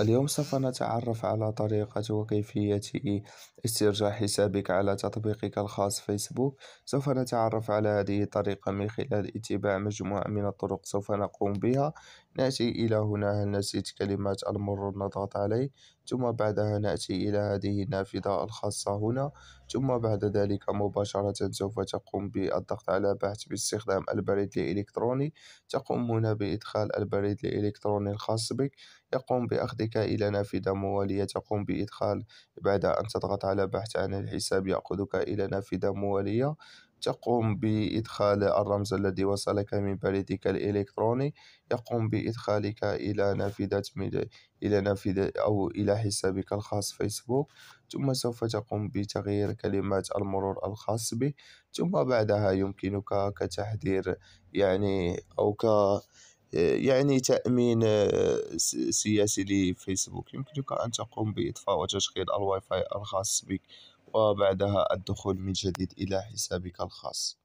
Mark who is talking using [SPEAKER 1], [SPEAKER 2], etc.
[SPEAKER 1] اليوم سوف نتعرف على طريقة وكيفية استرجاع حسابك على تطبيقك الخاص فيسبوك. سوف نتعرف على هذه الطريقة من خلال اتباع مجموعة من الطرق سوف نقوم بها. نأتي إلى هنا. هل نسيت كلمات المرور نضغط عليه. ثم بعدها نأتي إلى هذه النافذة الخاصة هنا ثم بعد ذلك مباشرة سوف تقوم بالضغط على بحث باستخدام البريد الإلكتروني تقوم هنا بإدخال البريد الإلكتروني الخاص بك يقوم بأخذك إلى نافذة موالية تقوم بإدخال بعد أن تضغط على بحث عن الحساب يأخذك إلى نافذة موالية تقوم بإدخال الرمز الذي وصلك من بريدك الإلكتروني يقوم بإدخالك إلى نافذة من إلى نافذة أو إلى حسابك الخاص فيسبوك ثم سوف تقوم بتغيير كلمات المرور الخاص به ثم بعدها يمكنك كتحذير يعني أو ك يعني تأمين سياسي لفيسبوك يمكنك أن تقوم بإطفاء وتشغيل الواي فاي الخاص بك وبعدها الدخول من جديد إلى حسابك الخاص